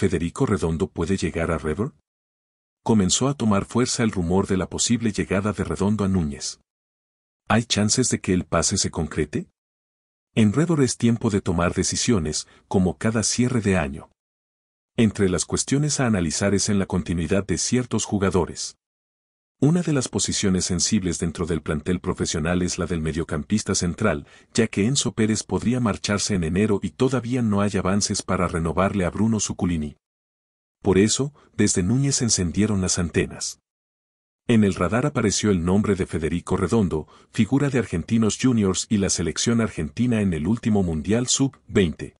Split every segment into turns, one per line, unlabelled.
Federico Redondo puede llegar a Redor? Comenzó a tomar fuerza el rumor de la posible llegada de Redondo a Núñez. ¿Hay chances de que el pase se concrete? En Redor es tiempo de tomar decisiones, como cada cierre de año. Entre las cuestiones a analizar es en la continuidad de ciertos jugadores. Una de las posiciones sensibles dentro del plantel profesional es la del mediocampista central, ya que Enzo Pérez podría marcharse en enero y todavía no hay avances para renovarle a Bruno Suculini. Por eso, desde Núñez encendieron las antenas. En el radar apareció el nombre de Federico Redondo, figura de Argentinos Juniors y la selección argentina en el último Mundial Sub-20.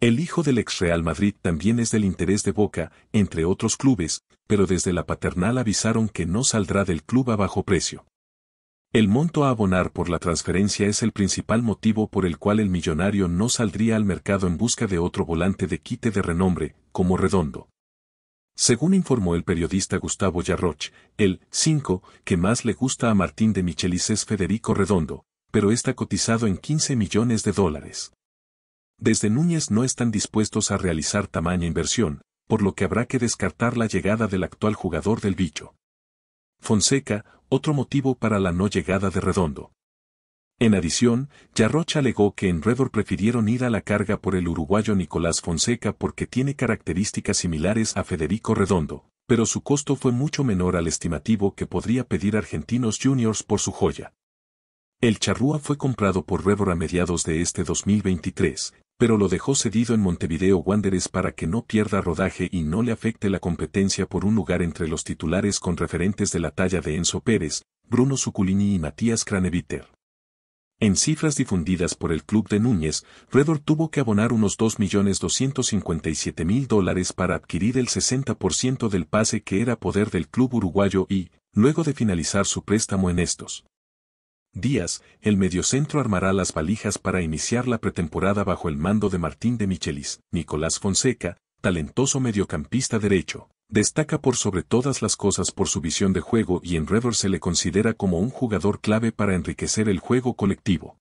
El hijo del ex Real Madrid también es del interés de Boca, entre otros clubes, pero desde la paternal avisaron que no saldrá del club a bajo precio. El monto a abonar por la transferencia es el principal motivo por el cual el millonario no saldría al mercado en busca de otro volante de quite de renombre, como Redondo. Según informó el periodista Gustavo Yarroch, el 5 que más le gusta a Martín de Michelis es Federico Redondo, pero está cotizado en 15 millones de dólares. Desde Núñez no están dispuestos a realizar tamaña inversión, por lo que habrá que descartar la llegada del actual jugador del bicho. Fonseca, otro motivo para la no llegada de Redondo. En adición, Yarrocha alegó que en Redor prefirieron ir a la carga por el uruguayo Nicolás Fonseca porque tiene características similares a Federico Redondo, pero su costo fue mucho menor al estimativo que podría pedir Argentinos Juniors por su joya. El charrúa fue comprado por Redor a mediados de este 2023, pero lo dejó cedido en Montevideo Wanderers para que no pierda rodaje y no le afecte la competencia por un lugar entre los titulares con referentes de la talla de Enzo Pérez, Bruno Suculini y Matías Craneviter. En cifras difundidas por el club de Núñez, Redor tuvo que abonar unos 2.257.000 dólares para adquirir el 60% del pase que era poder del club uruguayo y, luego de finalizar su préstamo en estos Díaz, el mediocentro armará las valijas para iniciar la pretemporada bajo el mando de Martín de Michelis. Nicolás Fonseca, talentoso mediocampista derecho, destaca por sobre todas las cosas por su visión de juego y en River se le considera como un jugador clave para enriquecer el juego colectivo.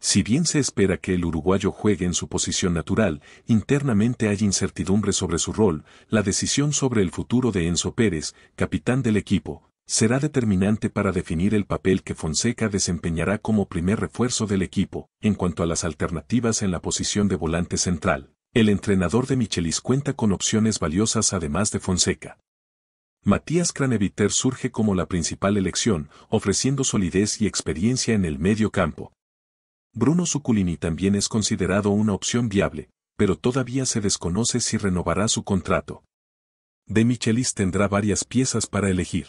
Si bien se espera que el uruguayo juegue en su posición natural, internamente hay incertidumbre sobre su rol, la decisión sobre el futuro de Enzo Pérez, capitán del equipo, será determinante para definir el papel que Fonseca desempeñará como primer refuerzo del equipo. En cuanto a las alternativas en la posición de volante central, el entrenador de Michelis cuenta con opciones valiosas además de Fonseca. Matías Craneviter surge como la principal elección, ofreciendo solidez y experiencia en el medio campo. Bruno Suculini también es considerado una opción viable, pero todavía se desconoce si renovará su contrato. De Michelis tendrá varias piezas para elegir.